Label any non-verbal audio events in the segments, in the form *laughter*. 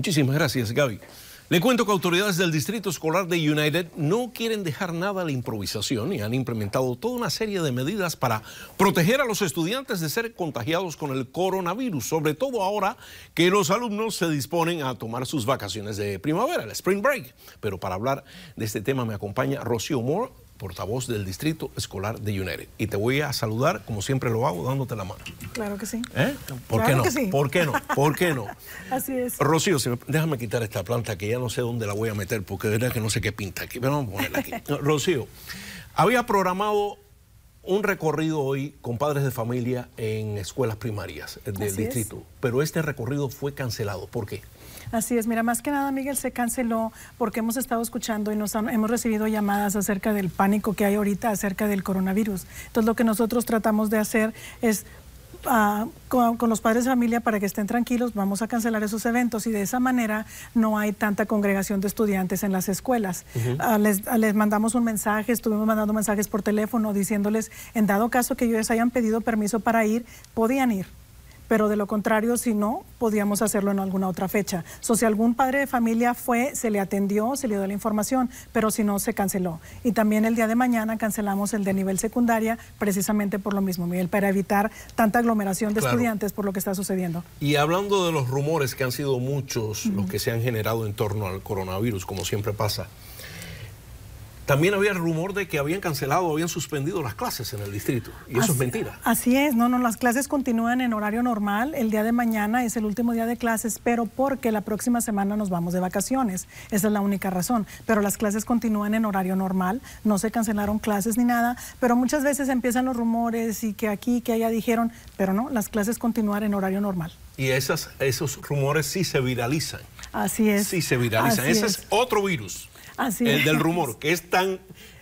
Muchísimas gracias, Gaby. Le cuento que autoridades del Distrito Escolar de United no quieren dejar nada a la improvisación y han implementado toda una serie de medidas para proteger a los estudiantes de ser contagiados con el coronavirus, sobre todo ahora que los alumnos se disponen a tomar sus vacaciones de primavera, el Spring Break. Pero para hablar de este tema me acompaña Rocío Moore, portavoz del Distrito Escolar de Yunere. Y te voy a saludar, como siempre lo hago, dándote la mano. Claro que sí. ¿Eh? ¿Por, qué no? ¿Por qué no? ¿Por qué no? *laughs* Así es. Rocío, déjame quitar esta planta que ya no sé dónde la voy a meter, porque de verdad que no sé qué pinta aquí. Pero vamos a ponerla aquí. *laughs* Rocío, había programado un recorrido hoy con padres de familia en escuelas primarias eh, del distrito, pero este recorrido fue cancelado. ¿Por qué? Así es, mira, más que nada, Miguel, se canceló porque hemos estado escuchando y nos hemos recibido llamadas acerca del pánico que hay ahorita acerca del coronavirus. Entonces, lo que nosotros tratamos de hacer es ah, con, los padres de familia para que estén tranquilos, vamos a cancelar esos eventos y de esa manera no hay tanta congregación de estudiantes en las escuelas. Ah, les, ah, les, mandamos un mensaje, estuvimos mandando mensajes por teléfono diciéndoles, en dado caso que ellos hayan pedido permiso para ir, podían ir pero de lo contrario, si no, podíamos hacerlo en alguna otra fecha. So, si algún padre de familia fue, se le atendió, se le dio la información, pero si no, se canceló. Y también el día de mañana cancelamos el de nivel secundaria, precisamente por lo mismo, Miguel, para evitar tanta aglomeración de estudiantes por lo que está sucediendo. Y hablando de los rumores que han sido muchos, los que se han generado en torno al coronavirus, como siempre pasa. También había rumor de que habían cancelado, habían suspendido las clases en el distrito. Y eso es mentira. Así es, no, no, las clases continúan en horario normal. El día de mañana es el último día de clases, pero porque la próxima semana nos vamos de vacaciones. Esa es la única razón. Pero las clases continúan en horario normal, no se cancelaron clases ni nada, pero muchas veces empiezan los rumores y que aquí, que allá dijeron, pero no, las clases continúan en horario normal. Y esas, esos rumores sí se viralizan. Así es. Sí se viralizan. Ese es otro virus el del rumor, que es tan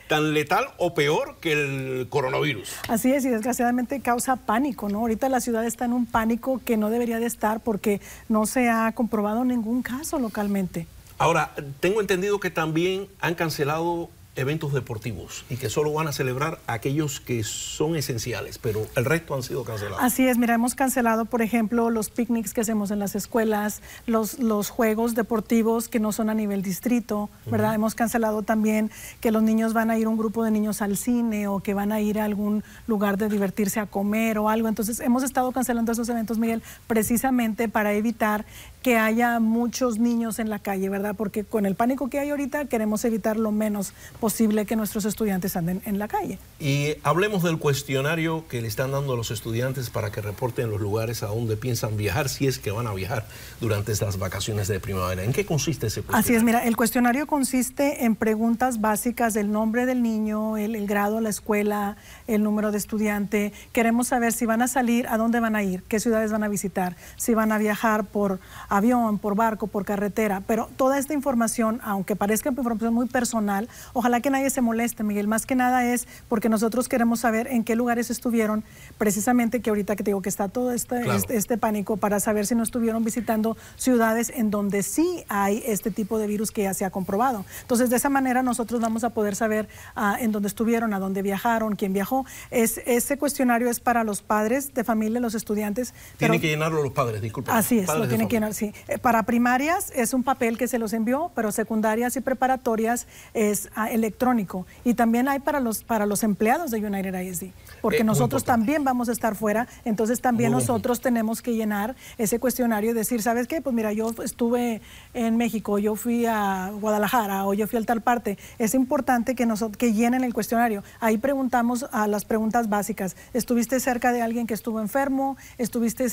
tan letal o peor que el coronavirus. Así es, y desgraciadamente causa pánico, ¿no? Ahorita la ciudad está en un pánico que no debería de estar porque no se ha comprobado ningún caso localmente. Ahora, tengo entendido que también han cancelado eventos deportivos y que solo van a celebrar aquellos que son esenciales, pero el resto han sido cancelados. Así es, mira, hemos cancelado, por ejemplo, los picnics que hacemos en las escuelas, los, los juegos deportivos que no son a nivel distrito, ¿verdad? Hemos cancelado también que los niños van a ir, un grupo de niños al cine o que van a ir a algún lugar de divertirse a comer o algo. Entonces, hemos estado cancelando esos eventos, Miguel, precisamente para evitar que haya muchos niños en la calle, ¿verdad? Porque con el pánico que hay ahorita queremos evitar lo menos posible posible que nuestros estudiantes anden en la calle. Y hablemos del cuestionario que le están dando a los estudiantes para que reporten los lugares a donde piensan viajar, si es que van a viajar durante estas vacaciones de primavera. ¿En qué consiste ese cuestionario? Así es, mira, el cuestionario consiste en preguntas básicas del nombre del niño, el, grado, la escuela, el número de estudiante. Queremos saber si van a salir, a dónde van a ir, qué ciudades van a visitar, si van a viajar por avión, por barco, por carretera. Pero toda esta información, aunque parezca información muy personal, ojalá ojalá que nadie se moleste, Miguel. Más que nada es porque nosotros queremos saber en qué lugares estuvieron, precisamente que ahorita que te digo que está todo este, este, este, pánico, para saber si no estuvieron visitando ciudades en donde sí hay este tipo de virus que ya se ha comprobado. Entonces, de esa manera nosotros vamos a poder saber ah, en dónde estuvieron, a dónde viajaron, quién viajó. Es, ese cuestionario es para los padres de familia, los estudiantes. Tienen que llenarlo los padres, disculpe. Así es, lo tienen que llenar, eh, Para primarias es un papel que se los envió, pero secundarias y preparatorias es ah, electrónico y también hay para los, para los empleados de United ISD, porque eh, nosotros también vamos a estar fuera, entonces también nosotros tenemos que llenar ese cuestionario y decir, ¿sabes qué? Pues mira, yo estuve en México, yo fui a Guadalajara o yo fui a tal parte. Es importante que, nosotros que llenen el cuestionario. Ahí preguntamos a las preguntas básicas. ¿Estuviste cerca de alguien que estuvo enfermo? ¿Estuviste...?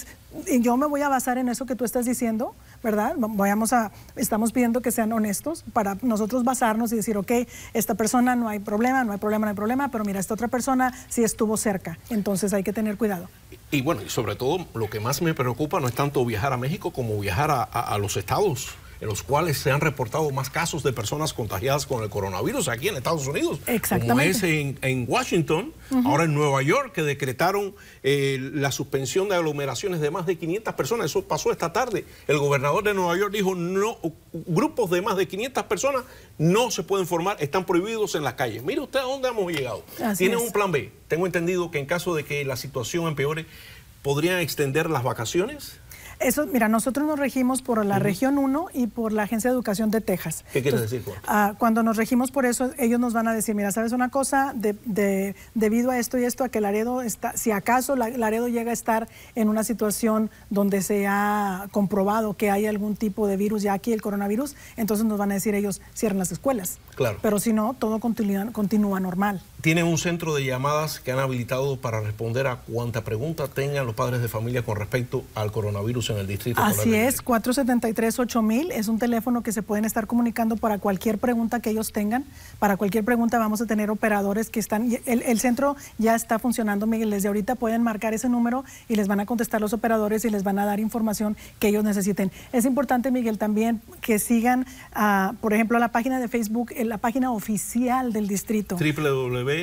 Yo me voy a basar en eso que tú estás diciendo ¿verdad? Vayamos a, estamos pidiendo que sean honestos para nosotros basarnos y decir, ok, esta persona no hay problema, no hay problema, no hay problema, pero mira, esta otra persona sí estuvo cerca, entonces hay que tener cuidado. Y, bueno, y sobre todo lo que más me preocupa no es tanto viajar a México como viajar a los estados en los cuales se han reportado más casos de personas contagiadas con el coronavirus aquí en Estados Unidos. Exactamente. Como es en, Washington, ahora en Nueva York, que decretaron eh, la suspensión de aglomeraciones de más de 500 personas. Eso pasó esta tarde. El gobernador de Nueva York dijo, no, grupos de más de 500 personas no se pueden formar, están prohibidos en las calles. Mire usted a dónde hemos llegado. tiene Tienen un plan B. Tengo entendido que en caso de que la situación empeore, ¿podrían extender las vacaciones? Eso, mira, nosotros nos regimos por la Región 1 y por la Agencia de Educación de Texas. ¿Qué quieres decir, ah, cuando nos regimos por eso, ellos nos van a decir, mira, ¿sabes una cosa? De, debido a esto y esto, a que Laredo está, si acaso Laredo llega a estar en una situación donde se ha comprobado que hay algún tipo de virus ya aquí, el coronavirus, entonces nos van a decir ellos, cierren las escuelas. Claro. Pero si no, todo continúa normal tienen un centro de llamadas que han habilitado para responder a cuanta pregunta tengan los padres de familia con respecto al coronavirus en el distrito. Así es, 473-8000 es un teléfono que se pueden estar comunicando para cualquier pregunta que ellos tengan. Para cualquier pregunta vamos a tener operadores que están... El, centro ya está funcionando, Miguel, desde ahorita pueden marcar ese número y les van a contestar los operadores y les van a dar información que ellos necesiten. Es importante, Miguel, también que sigan, por ejemplo, la página de Facebook, la página oficial del distrito. www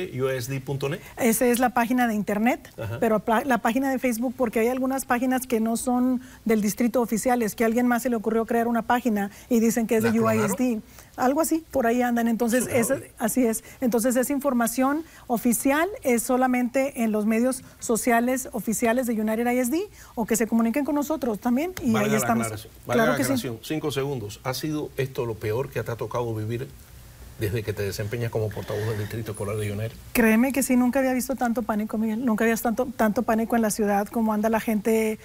esa es la página de internet, pero la página de Facebook, porque hay algunas páginas que no son del distrito oficial, es que a alguien más se le ocurrió crear una página y dicen que es de UISD. Algo así, por ahí andan. Entonces, así es. Entonces, esa información oficial es solamente en los medios sociales oficiales de United ISD o que se comuniquen con nosotros también. Y ahí estamos. claro que sí. Cinco segundos. ¿Ha sido esto lo peor que te ha tocado vivir desde que te desempeñas como portavoz del Distrito Escolar de Lionel? Créeme que sí, nunca había visto tanto pánico, Miguel. Nunca había tanto, tanto pánico en la ciudad como anda la gente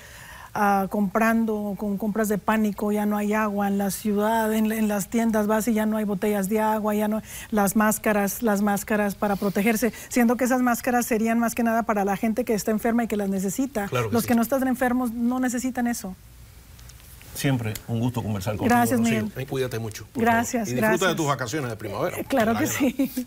ah, comprando con compras de pánico. Ya no hay agua en la ciudad, en, las tiendas vas y ya no hay botellas de agua, ya no las máscaras, las máscaras para protegerse, siendo que esas máscaras serían más que nada para la gente que está enferma y que las necesita. Los que no están enfermos no necesitan eso siempre un gusto conversar contigo. Gracias, Miguel. cuídate mucho. Gracias, gracias. Y disfruta de tus vacaciones de primavera. Claro que sí.